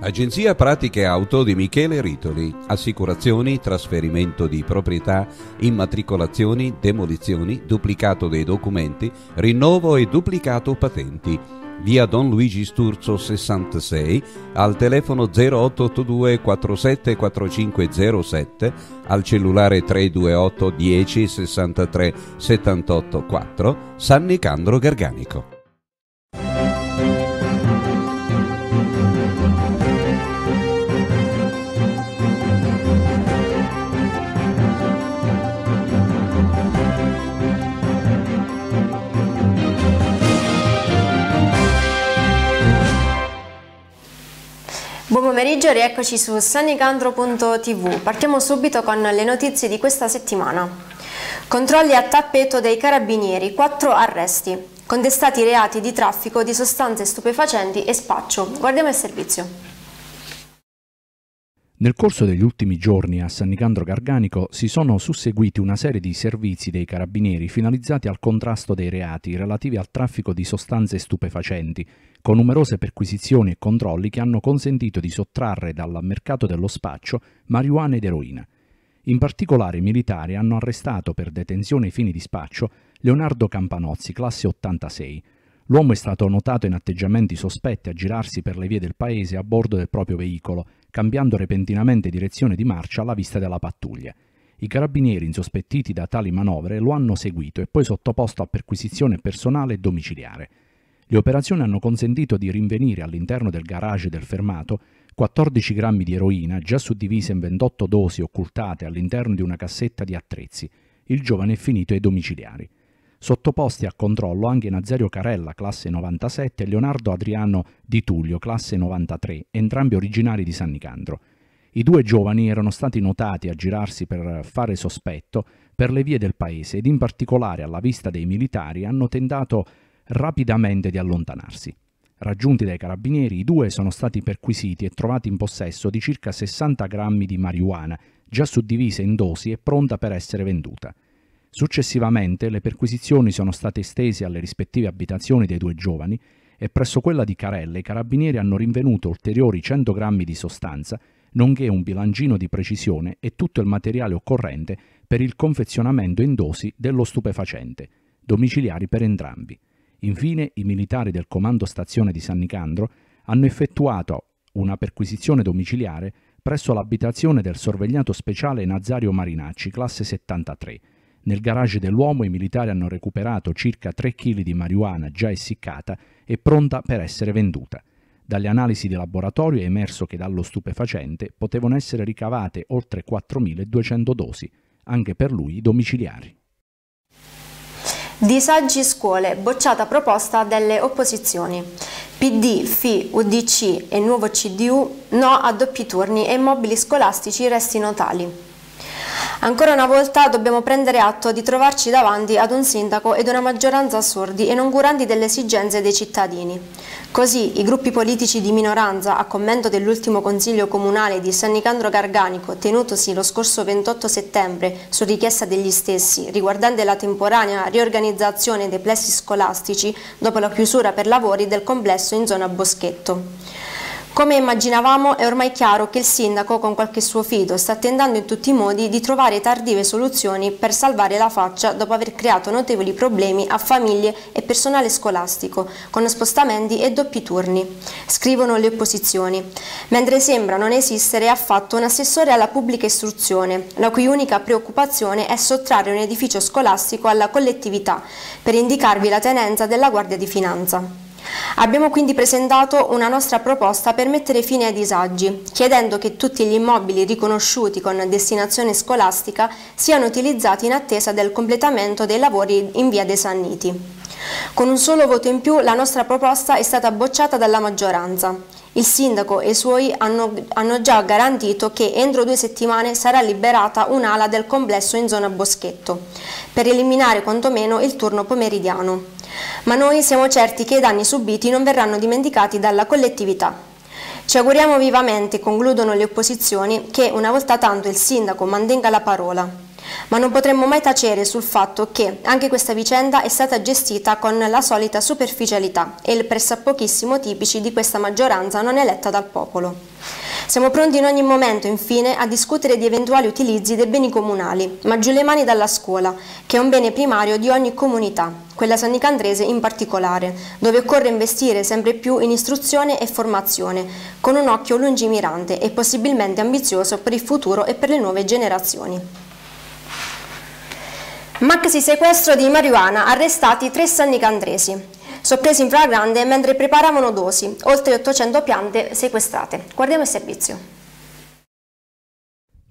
Agenzia Pratiche Auto di Michele Ritoli. Assicurazioni, trasferimento di proprietà, immatricolazioni, demolizioni, duplicato dei documenti, rinnovo e duplicato patenti. Via Don Luigi Sturzo 66 al telefono 0882 474507 al cellulare 328 10 63 78 4 San Nicandro Garganico. Buon pomeriggio, rieccoci su sanicandro.tv. Partiamo subito con le notizie di questa settimana. Controlli a tappeto dei carabinieri, 4 arresti. Contestati reati di traffico di sostanze stupefacenti e spaccio. Guardiamo il servizio. Nel corso degli ultimi giorni a San Nicandro Garganico si sono susseguiti una serie di servizi dei carabinieri finalizzati al contrasto dei reati relativi al traffico di sostanze stupefacenti, con numerose perquisizioni e controlli che hanno consentito di sottrarre dal mercato dello spaccio marijuana ed eroina. In particolare i militari hanno arrestato per detenzione ai fini di spaccio Leonardo Campanozzi, classe 86. L'uomo è stato notato in atteggiamenti sospetti a girarsi per le vie del paese a bordo del proprio veicolo cambiando repentinamente direzione di marcia alla vista della pattuglia. I carabinieri, insospettiti da tali manovre, lo hanno seguito e poi sottoposto a perquisizione personale e domiciliare. Le operazioni hanno consentito di rinvenire all'interno del garage del fermato 14 grammi di eroina già suddivise in 28 dosi occultate all'interno di una cassetta di attrezzi. Il giovane è finito ai domiciliari sottoposti a controllo anche Nazario Carella, classe 97, e Leonardo Adriano Di Tullio, classe 93, entrambi originari di San Nicandro. I due giovani erano stati notati a girarsi per fare sospetto per le vie del paese ed in particolare alla vista dei militari hanno tentato rapidamente di allontanarsi. Raggiunti dai carabinieri, i due sono stati perquisiti e trovati in possesso di circa 60 grammi di marijuana, già suddivisa in dosi e pronta per essere venduta. Successivamente le perquisizioni sono state estese alle rispettive abitazioni dei due giovani e presso quella di Carella i carabinieri hanno rinvenuto ulteriori 100 grammi di sostanza, nonché un bilancino di precisione e tutto il materiale occorrente per il confezionamento in dosi dello stupefacente, domiciliari per entrambi. Infine i militari del comando stazione di San Nicandro hanno effettuato una perquisizione domiciliare presso l'abitazione del sorvegliato speciale Nazario Marinacci, classe 73, nel garage dell'uomo i militari hanno recuperato circa 3 kg di marijuana già essiccata e pronta per essere venduta. Dalle analisi di laboratorio è emerso che dallo stupefacente potevano essere ricavate oltre 4.200 dosi, anche per lui i domiciliari. Disagi scuole, bocciata proposta delle opposizioni. PD, FI, UDC e nuovo CDU no a doppi turni e mobili scolastici restino tali. Ancora una volta dobbiamo prendere atto di trovarci davanti ad un sindaco ed una maggioranza assurdi e non curanti delle esigenze dei cittadini. Così i gruppi politici di minoranza, a commento dell'ultimo consiglio comunale di San Nicandro Garganico, tenutosi lo scorso 28 settembre su richiesta degli stessi, riguardante la temporanea riorganizzazione dei plessi scolastici dopo la chiusura per lavori del complesso in zona Boschetto. Come immaginavamo è ormai chiaro che il sindaco con qualche suo fido sta tentando in tutti i modi di trovare tardive soluzioni per salvare la faccia dopo aver creato notevoli problemi a famiglie e personale scolastico, con spostamenti e doppi turni, scrivono le opposizioni, mentre sembra non esistere affatto un assessore alla pubblica istruzione, la cui unica preoccupazione è sottrarre un edificio scolastico alla collettività, per indicarvi la tenenza della Guardia di Finanza. Abbiamo quindi presentato una nostra proposta per mettere fine ai disagi, chiedendo che tutti gli immobili riconosciuti con destinazione scolastica siano utilizzati in attesa del completamento dei lavori in via dei Sanniti. Con un solo voto in più la nostra proposta è stata bocciata dalla maggioranza. Il sindaco e i suoi hanno, hanno già garantito che entro due settimane sarà liberata un'ala del complesso in zona Boschetto, per eliminare quantomeno il turno pomeridiano. Ma noi siamo certi che i danni subiti non verranno dimenticati dalla collettività. Ci auguriamo vivamente, concludono le opposizioni, che una volta tanto il sindaco mantenga la parola. Ma non potremmo mai tacere sul fatto che anche questa vicenda è stata gestita con la solita superficialità e il pressappochissimo tipici di questa maggioranza non eletta dal popolo. Siamo pronti in ogni momento, infine, a discutere di eventuali utilizzi dei beni comunali, ma giù le mani dalla scuola, che è un bene primario di ogni comunità, quella sanicandrese in particolare, dove occorre investire sempre più in istruzione e formazione, con un occhio lungimirante e possibilmente ambizioso per il futuro e per le nuove generazioni. Maxi sequestro di marijuana, arrestati tre sannicandresi. Sorpresi in flagrante mentre preparavano dosi, oltre 800 piante sequestrate. Guardiamo il servizio.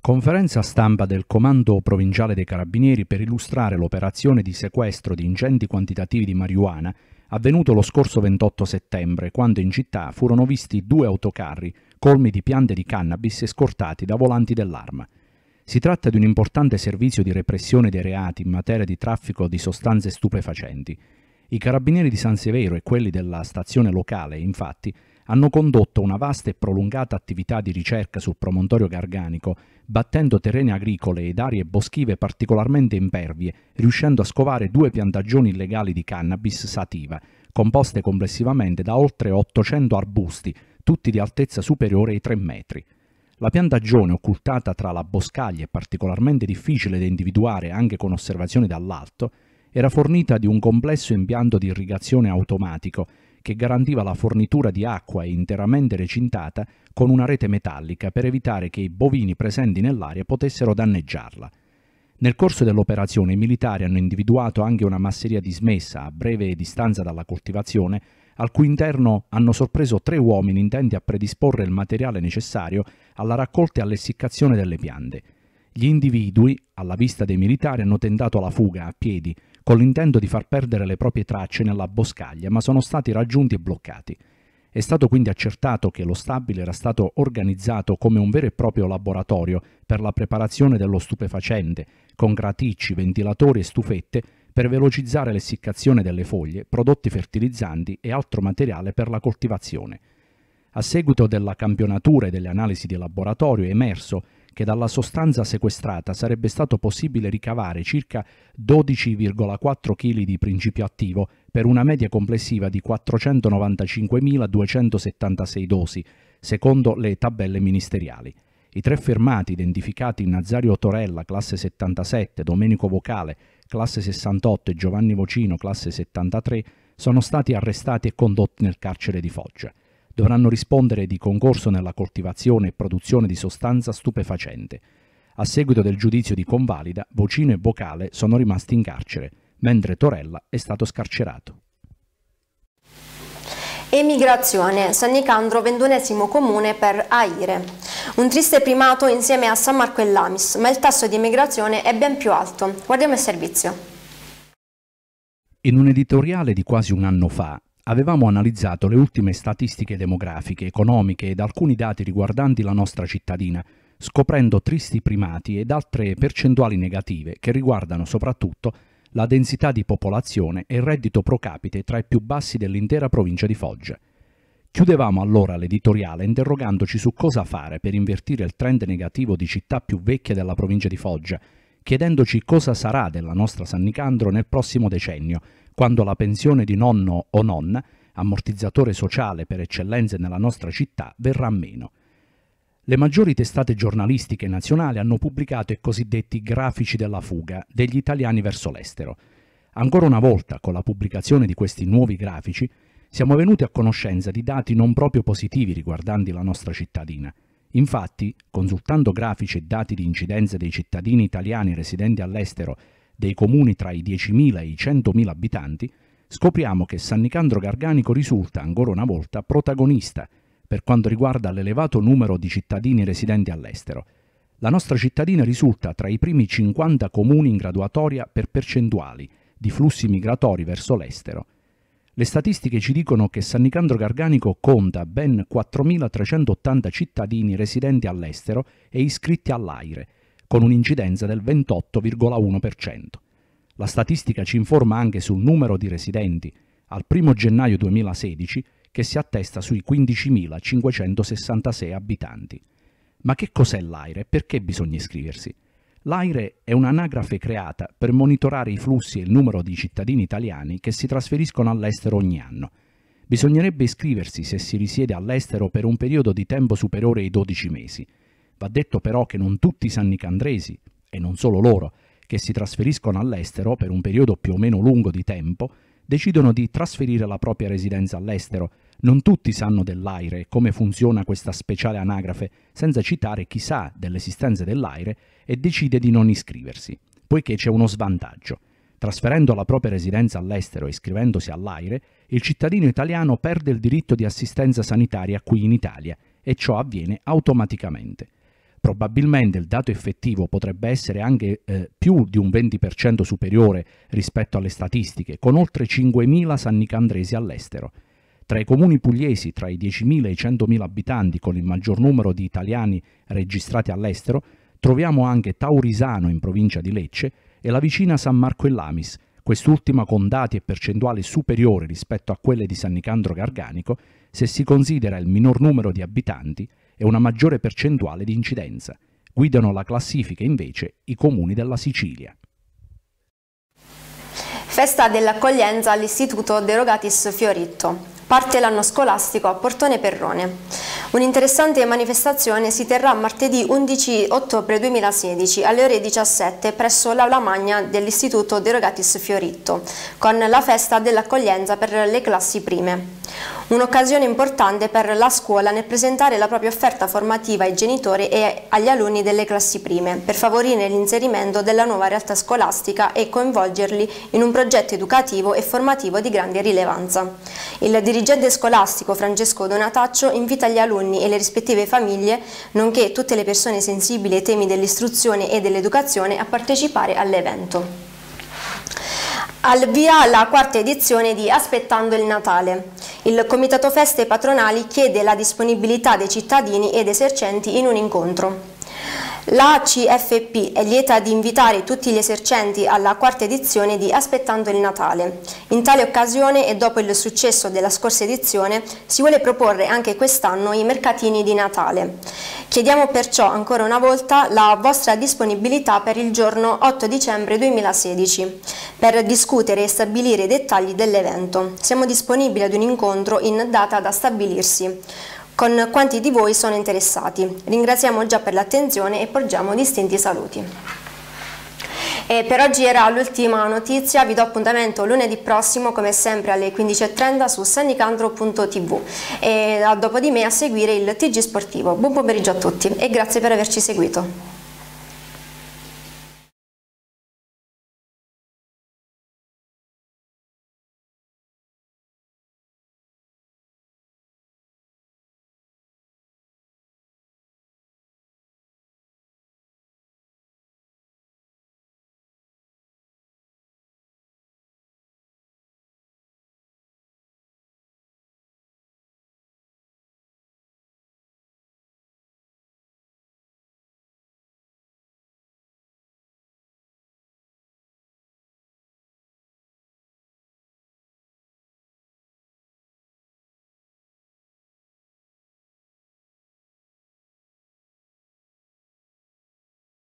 Conferenza stampa del Comando Provinciale dei Carabinieri per illustrare l'operazione di sequestro di ingenti quantitativi di marijuana avvenuto lo scorso 28 settembre, quando in città furono visti due autocarri colmi di piante di cannabis e scortati da volanti dell'arma. Si tratta di un importante servizio di repressione dei reati in materia di traffico di sostanze stupefacenti. I carabinieri di San Severo e quelli della stazione locale, infatti, hanno condotto una vasta e prolungata attività di ricerca sul promontorio garganico, battendo terreni agricole ed aree boschive particolarmente impervie, riuscendo a scovare due piantagioni illegali di cannabis sativa, composte complessivamente da oltre 800 arbusti, tutti di altezza superiore ai 3 metri. La piantagione occultata tra la boscaglia e particolarmente difficile da individuare anche con osservazioni dall'alto, era fornita di un complesso impianto di irrigazione automatico che garantiva la fornitura di acqua interamente recintata con una rete metallica per evitare che i bovini presenti nell'area potessero danneggiarla. Nel corso dell'operazione i militari hanno individuato anche una masseria dismessa a breve distanza dalla coltivazione al cui interno hanno sorpreso tre uomini intenti a predisporre il materiale necessario alla raccolta e allessiccazione delle piante. Gli individui, alla vista dei militari, hanno tentato la fuga a piedi, con l'intento di far perdere le proprie tracce nella boscaglia, ma sono stati raggiunti e bloccati. È stato quindi accertato che lo stabile era stato organizzato come un vero e proprio laboratorio per la preparazione dello stupefacente, con graticci, ventilatori e stufette per velocizzare l'essiccazione delle foglie, prodotti fertilizzanti e altro materiale per la coltivazione. A seguito della campionatura e delle analisi di laboratorio è emerso che dalla sostanza sequestrata sarebbe stato possibile ricavare circa 12,4 kg di principio attivo per una media complessiva di 495.276 dosi, secondo le tabelle ministeriali. I tre fermati, identificati Nazario Torella, classe 77, Domenico Vocale, classe 68 e Giovanni Vocino, classe 73, sono stati arrestati e condotti nel carcere di Foggia. Dovranno rispondere di concorso nella coltivazione e produzione di sostanza stupefacente. A seguito del giudizio di convalida, Vocino e Vocale sono rimasti in carcere, mentre Torella è stato scarcerato. Emigrazione, San Nicandro, ventunesimo comune per Aire un triste primato insieme a San Marco e Lamis, ma il tasso di emigrazione è ben più alto. Guardiamo il servizio. In un editoriale di quasi un anno fa, avevamo analizzato le ultime statistiche demografiche, economiche ed alcuni dati riguardanti la nostra cittadina, scoprendo tristi primati ed altre percentuali negative che riguardano soprattutto la densità di popolazione e il reddito pro capite tra i più bassi dell'intera provincia di Foggia. Chiudevamo allora l'editoriale interrogandoci su cosa fare per invertire il trend negativo di città più vecchie della provincia di Foggia, chiedendoci cosa sarà della nostra San Nicandro nel prossimo decennio, quando la pensione di nonno o nonna, ammortizzatore sociale per eccellenze nella nostra città, verrà meno. Le maggiori testate giornalistiche nazionali hanno pubblicato i cosiddetti grafici della fuga degli italiani verso l'estero. Ancora una volta, con la pubblicazione di questi nuovi grafici, siamo venuti a conoscenza di dati non proprio positivi riguardanti la nostra cittadina. Infatti, consultando grafici e dati di incidenza dei cittadini italiani residenti all'estero dei comuni tra i 10.000 e i 100.000 abitanti, scopriamo che San Nicandro Garganico risulta ancora una volta protagonista per quanto riguarda l'elevato numero di cittadini residenti all'estero. La nostra cittadina risulta tra i primi 50 comuni in graduatoria per percentuali di flussi migratori verso l'estero le statistiche ci dicono che San Nicandro Garganico conta ben 4.380 cittadini residenti all'estero e iscritti all'AIRE, con un'incidenza del 28,1%. La statistica ci informa anche sul numero di residenti, al 1 gennaio 2016, che si attesta sui 15.566 abitanti. Ma che cos'è l'AIRE e perché bisogna iscriversi? L'AIRE è un'anagrafe creata per monitorare i flussi e il numero di cittadini italiani che si trasferiscono all'estero ogni anno. Bisognerebbe iscriversi se si risiede all'estero per un periodo di tempo superiore ai 12 mesi. Va detto però che non tutti i sannicandresi, e non solo loro, che si trasferiscono all'estero per un periodo più o meno lungo di tempo, decidono di trasferire la propria residenza all'estero non tutti sanno dell'AIRE e come funziona questa speciale anagrafe, senza citare chi sa dell'esistenza dell'AIRE e decide di non iscriversi, poiché c'è uno svantaggio. Trasferendo la propria residenza all'estero e iscrivendosi all'AIRE, il cittadino italiano perde il diritto di assistenza sanitaria qui in Italia e ciò avviene automaticamente. Probabilmente il dato effettivo potrebbe essere anche eh, più di un 20% superiore rispetto alle statistiche, con oltre 5.000 sannicandresi all'estero. Tra i comuni pugliesi tra i 10.000 e i 100.000 abitanti con il maggior numero di italiani registrati all'estero, troviamo anche Taurisano in provincia di Lecce e la vicina San Marco e Lamis, quest'ultima con dati e percentuali superiori rispetto a quelle di San Nicandro Garganico se si considera il minor numero di abitanti e una maggiore percentuale di incidenza. Guidano la classifica invece i comuni della Sicilia. Festa dell'accoglienza all'Istituto Derogatis Fioritto. Parte l'anno scolastico a Portone Perrone. Un'interessante manifestazione si terrà martedì 11 ottobre 2016 alle ore 17 presso l'Aula Magna dell'Istituto Derogatis Fioritto, con la festa dell'accoglienza per le classi prime. Un'occasione importante per la scuola nel presentare la propria offerta formativa ai genitori e agli alunni delle classi prime, per favorire l'inserimento della nuova realtà scolastica e coinvolgerli in un progetto educativo e formativo di grande rilevanza. Il dirigente scolastico Francesco Donataccio invita gli alunni e le rispettive famiglie, nonché tutte le persone sensibili ai temi dell'istruzione e dell'educazione, a partecipare all'evento al via la quarta edizione di Aspettando il Natale. Il Comitato Feste Patronali chiede la disponibilità dei cittadini ed esercenti in un incontro. La CFP è lieta di invitare tutti gli esercenti alla quarta edizione di Aspettando il Natale. In tale occasione e dopo il successo della scorsa edizione si vuole proporre anche quest'anno i mercatini di Natale. Chiediamo perciò ancora una volta la vostra disponibilità per il giorno 8 dicembre 2016 per discutere e stabilire i dettagli dell'evento. Siamo disponibili ad un incontro in data da stabilirsi con quanti di voi sono interessati. Ringraziamo già per l'attenzione e porgiamo distinti saluti. E per oggi era l'ultima notizia, vi do appuntamento lunedì prossimo come sempre alle 15.30 su sannicandro.tv e dopo di me a seguire il TG Sportivo. Buon pomeriggio a tutti e grazie per averci seguito.